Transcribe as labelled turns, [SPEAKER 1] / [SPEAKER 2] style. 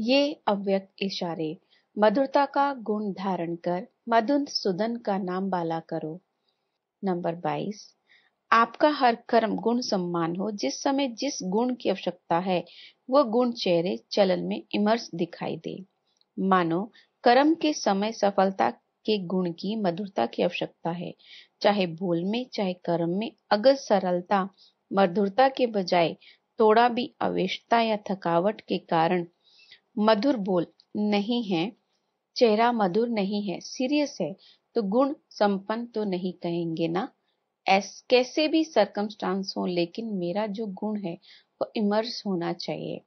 [SPEAKER 1] ये अव्यक्त इशारे मधुरता का गुण धारण कर मधुन सुदन का नाम बाला करो नंबर बाईस आपका हर कर्म गुण सम्मान हो जिस समय जिस गुण की आवश्यकता है वह गुण चेहरे चलन में इमर्स दिखाई दे मानो कर्म के समय सफलता के गुण की मधुरता की आवश्यकता है चाहे बोल में चाहे कर्म में अगर सरलता मधुरता के बजाय थोड़ा भी अवेशता या थकावट के कारण मधुर बोल नहीं है चेहरा मधुर नहीं है सीरियस है तो गुण संपन्न तो नहीं कहेंगे ना एस कैसे भी सरकमस्टांस हो लेकिन मेरा जो गुण है वो इमर्स होना चाहिए